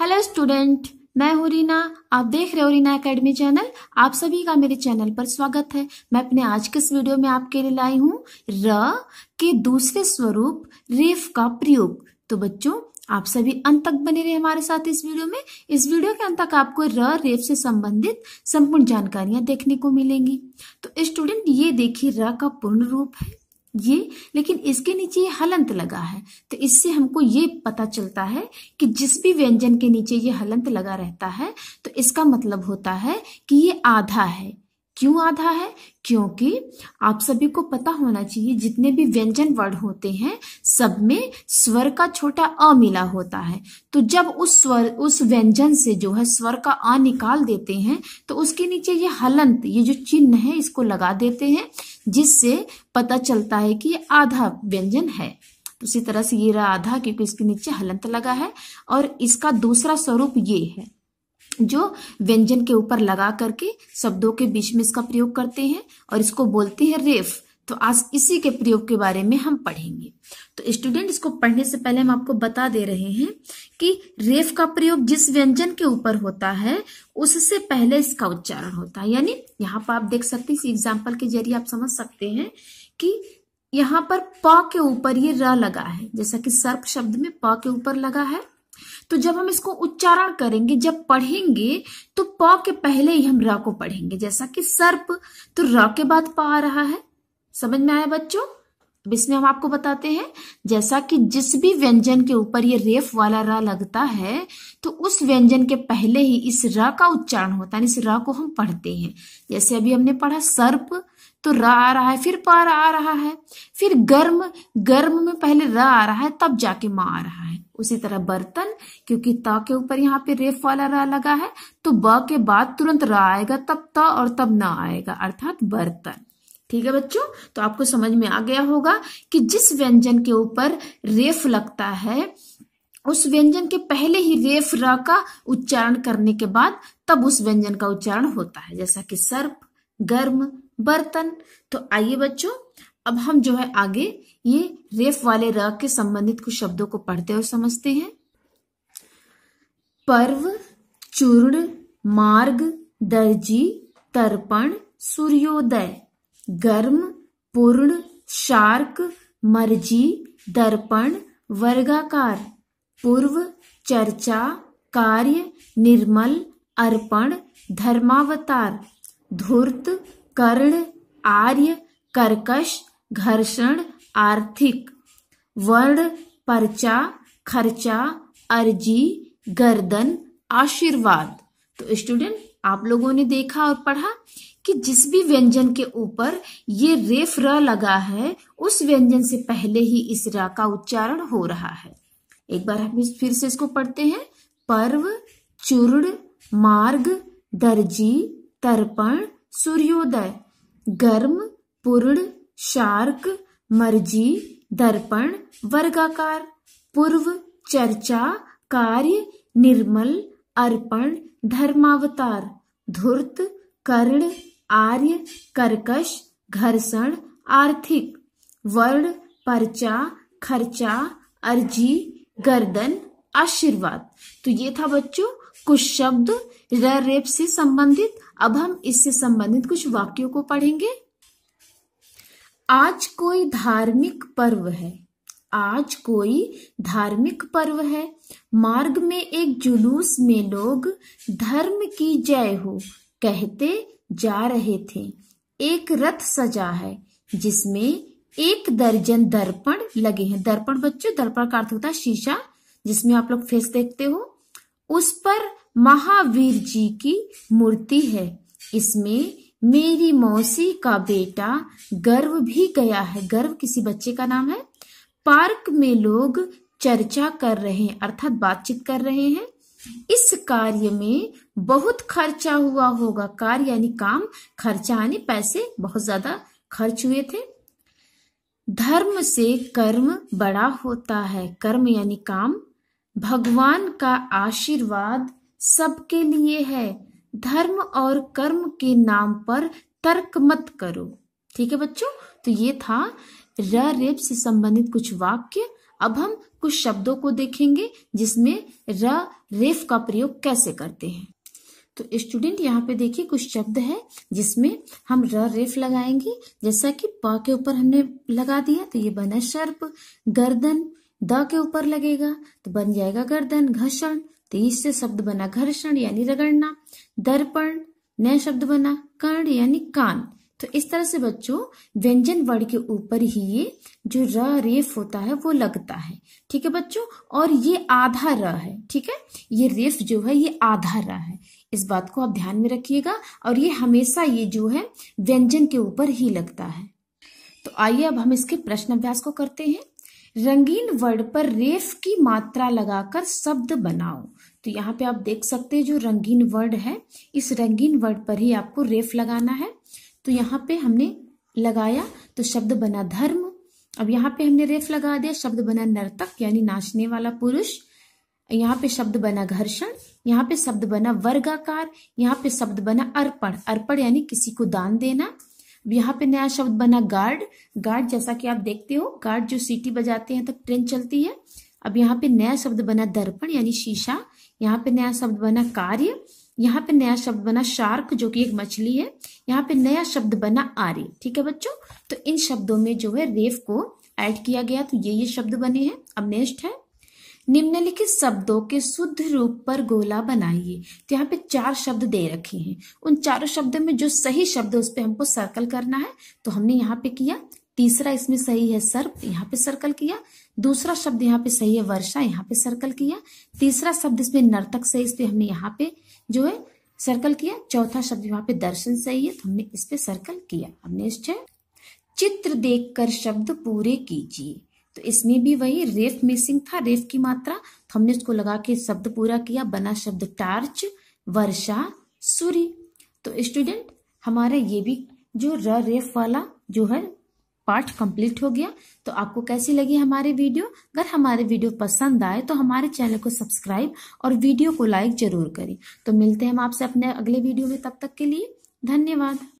hello student मैं हूं रीना आप देख रहे हो रीना एकेडमी चैनल आप सभी का मेरे चैनल पर स्वागत है मैं अपने आज के इस वीडियो में आपके लिए लाई हूं र के दूसरे स्वरूप रेफ का प्रयोग तो बच्चों आप सभी अंत तक बने रहे हमारे साथ इस वीडियो में इस वीडियो के अंत तक आपको र रेफ से संबंधित संपूर्ण जानकारियां देखने को मिलेंगी तो स्टूडेंट ये देखिए र का पूर्ण रूप है ये लेकिन इसके नीचे ये हलंत लगा है तो इससे हमको ये पता चलता है कि जिस भी व्यंजन के नीचे ये हलंत लगा रहता है तो इसका मतलब होता है कि ये आधा है क्यों आधा है क्योंकि आप सभी को पता होना चाहिए जितने भी व्यंजन वर्ड होते हैं सब में स्वर का छोटा अ मिला होता है तो जब उस स्वर उस व्यंजन से जो है स्वर का अ निकाल देते हैं तो उसके नीचे ये हलंत ये जो चिन्ह है इसको लगा देते हैं जिससे पता चलता है कि आधा व्यंजन है तो तरह से ये रहा आधा क्योंकि इसके नीचे हलंत लगा है और इसका दूसरा स्वरूप ये है जो व्यंजन के ऊपर लगा करके शब्दों के बीच में इसका प्रयोग करते हैं और इसको बोलते हैं रेफ तो आज इसी के प्रयोग के बारे में हम पढ़ेंगे तो स्टूडेंट इसको पढ़ने से पहले हम आपको बता दे रहे हैं कि रेफ का प्रयोग जिस व्यंजन के ऊपर होता है उससे पहले इसका उच्चारण होता है यानी यहाँ पर आप देख सकते हैं इस एग्जाम्पल के जरिए आप समझ सकते हैं कि यहाँ पर प के ऊपर ये र लगा है जैसा कि सर्प शब्द में प के ऊपर लगा है तो जब हम इसको उच्चारण करेंगे जब पढ़ेंगे तो प के पहले ही हम र को पढ़ेंगे जैसा कि सर्प तो र के बाद प आ रहा है समझ में आया बच्चों अब इसमें हम आपको बताते हैं जैसा कि जिस भी व्यंजन के ऊपर ये रेफ वाला र लगता है तो उस व्यंजन के पहले ही इस र का उच्चारण होता है इस रा को हम पढ़ते हैं जैसे अभी हमने पढ़ा सर्प तो रा आ रहा है फिर पार आ रहा है फिर गर्म गर्म में पहले र आ रहा है तब जाके म आ रहा है उसी तरह बर्तन क्योंकि त के ऊपर यहाँ पे रेफ वाला र लगा है तो ब के बाद तुरंत र आएगा तब त और तब न आएगा अर्थात बर्तन ठीक है बच्चों तो आपको समझ में आ गया होगा कि जिस व्यंजन के ऊपर रेफ लगता है उस व्यंजन के पहले ही रेफ र का उच्चारण करने के बाद तब उस व्यंजन का उच्चारण होता है जैसा कि सर्प गर्म बर्तन तो आइए बच्चों अब हम जो है आगे ये रेफ वाले र के संबंधित कुछ शब्दों को पढ़ते और समझते हैं पर्व चूर्ण मार्ग दर्जी तर्पण सूर्योदय गर्म पूर्ण शार्क मर्जी दर्पण वर्गाकार पूर्व चर्चा कार्य निर्मल अर्पण धर्मावतार धूर्त कर्ण आर्य कर्कश घर्षण आर्थिक वर्ण पर्चा खर्चा अर्जी गर्दन आशीर्वाद तो स्टूडेंट आप लोगों ने देखा और पढ़ा कि जिस भी व्यंजन के ऊपर ये रेफ र लगा है उस व्यंजन से पहले ही इस र का उच्चारण हो रहा है एक बार हम फिर से इसको पढ़ते हैं पर्व चूर्ण मार्ग दर्जी तर्पण सूर्योदय गर्म पूर्ण शार्क मर्जी दर्पण वर्गाकार पूर्व चर्चा कार्य निर्मल अर्पण धर्मावतार धूर्त कर्ण आर्य करकश घर्षण आर्थिक वर्ण पर्चा खर्चा अर्जी गर्दन आशीर्वाद तो ये था बच्चों कुछ शब्द रेप से संबंधित अब हम इससे संबंधित कुछ वाक्यों को पढ़ेंगे आज कोई धार्मिक पर्व है आज कोई धार्मिक पर्व है मार्ग में एक जुलूस में लोग धर्म की जय हो कहते जा रहे थे एक रथ सजा है जिसमें एक दर्जन दर्पण लगे हैं दर्पण बच्चों दर्पण का अर्थ होता है शीशा जिसमें आप लोग फेस देखते हो उस पर महावीर जी की मूर्ति है इसमें मेरी मौसी का बेटा गर्व भी गया है गर्व किसी बच्चे का नाम है पार्क में लोग चर्चा कर रहे हैं अर्थात बातचीत कर रहे हैं इस कार्य में बहुत खर्चा हुआ होगा कार्य यानी काम खर्चा यानी पैसे बहुत ज्यादा खर्च हुए थे धर्म से कर्म बड़ा होता है कर्म यानी काम भगवान का आशीर्वाद सबके लिए है धर्म और कर्म के नाम पर तर्क मत करो ठीक है बच्चों तो ये था र रेप से संबंधित कुछ वाक्य अब हम कुछ शब्दों को देखेंगे जिसमें र रेफ का प्रयोग कैसे करते हैं तो स्टूडेंट यहाँ पे देखिए कुछ शब्द है जिसमें हम र रेफ लगाएंगे जैसा कि प के ऊपर हमने लगा दिया तो ये बना सर्प गर्दन द के ऊपर लगेगा तो बन जाएगा गर्दन घर्षण तो इससे शब्द बना घर्षण यानी रगड़ना दर्पण नया शब्द बना कर्ण यानी कान तो इस तरह से बच्चों व्यंजन वर्ण के ऊपर ही ये जो र रेफ होता है वो लगता है ठीक है बच्चों और ये आधा र है ठीक है ये रेफ जो है ये आधा र है इस बात को आप ध्यान में रखिएगा और ये हमेशा ये जो है व्यंजन के ऊपर ही लगता है तो आइए अब हम इसके प्रश्न अभ्यास को करते हैं रंगीन वर्ड पर रेफ की मात्रा लगाकर शब्द बनाओ तो यहाँ पे आप देख सकते हैं जो रंगीन वर्ड है इस रंगीन वर्ड पर ही आपको रेफ लगाना है तो यहाँ पे हमने लगाया तो शब्द बना धर्म अब यहाँ पे हमने रेफ लगा दिया शब्द बना नर्तक यानी नाचने वाला पुरुष यहाँ पे शब्द बना घर्षण यहाँ पे शब्द बना वर्गाकार यहाँ पे शब्द बना अर्पण अर्पण यानी किसी को दान देना यहाँ पे नया शब्द बना गार्ड गार्ड जैसा कि आप देखते हो गार्ड जो सीटी बजाते हैं तब तो ट्रेन चलती है अब यहाँ पे नया शब्द बना दर्पण यानी शीशा यहाँ पे नया शब्द बना कार्य यहाँ पे नया शब्द बना शार्क जो कि एक मछली है यहाँ पे नया शब्द बना आर्य ठीक है बच्चों तो इन शब्दों में जो है रेफ को ऐड किया गया तो ये ये शब्द बने हैं अब नेक्स्ट है निम्नलिखित शब्दों के शुद्ध रूप पर गोला बनाइए तो यहाँ पे चार शब्द दे रखे हैं उन चारों शब्दों में जो सही शब्द है उस पर हमको सर्कल करना है तो हमने यहाँ पे किया तीसरा इसमें सही है सर्प यहाँ पे सर्कल किया दूसरा शब्द यहाँ पे सही है वर्षा यहाँ पे सर्कल किया तीसरा शब्द इसमें नर्तक सही इस पे हमने यहाँ पे जो है सर्कल किया चौथा शब्द यहाँ पे दर्शन सही है तो हमने इस पे सर्कल किया अब नेक्स्ट है चित्र देखकर शब्द पूरे कीजिए तो इसमें भी वही रेफ मिसिंग था रेफ की मात्रा तो हमने इसको लगा के शब्द पूरा किया बना शब्द टार्च वर्षा सूर्य तो स्टूडेंट हमारा ये भी जो र रेफ वाला जो है पार्ट कंप्लीट हो गया तो आपको कैसी लगी हमारी वीडियो अगर हमारे वीडियो पसंद आए तो हमारे चैनल को सब्सक्राइब और वीडियो को लाइक जरूर करें तो मिलते हैं हम आपसे अपने अगले वीडियो में तब तक के लिए धन्यवाद